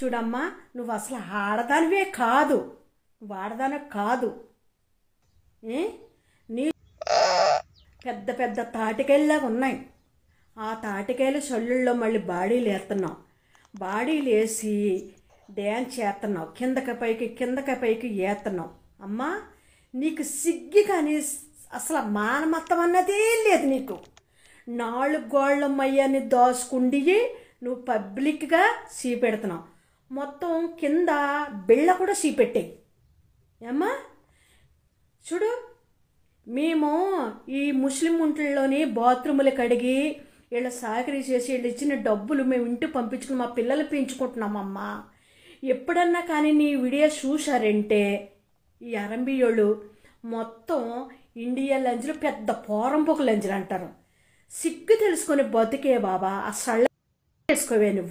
చూడమ్మా నువ్వు అసలు ఆడదానివే కాదు నువ్వు ఆడదాన కాదు నీ పెద్ద పెద్ద తాటికాయలాగా ఉన్నాయి ఆ తాటికాయలు చల్లుల్లో మళ్ళీ బాడీలు వేస్తున్నావు బాడీలు వేసి డ్యాన్స్ చేస్తున్నావు కిందకి పైకి కిందకి పైకి ఏతున్నావు అమ్మా నీకు సిగ్గి కానీ అసలు మానమత్తం అన్నదే లేదు నీకు నాలుగు గోళ్ళ దోసుకుండి నువ్వు పబ్లిక్గా చూపెడుతున్నావు మొత్తం కింద బిళ్ళ కూడా చీపెట్టాయి ఏమ్మా చూడు మేము ఈ ముస్లిం ఒంట్లలోని బాత్రూములు కడిగి వీళ్ళ సాకరీ చేసి వీళ్ళు ఇచ్చిన డబ్బులు మేము ఇంటికి పంపించుకుని మా పిల్లలు పెంచుకుంటున్నామమ్మా ఎప్పుడన్నా కానీ నీ వీడియో చూశారంటే ఈ అరంబియోళ్ళు మొత్తం ఇండియా లంజ్లు పెద్ద పోరంపొక లంజ్లు అంటారు సిగ్గు తెలుసుకొని బతికే బాబా ఆ సళ్ళ చేసుకోవే నువ్వు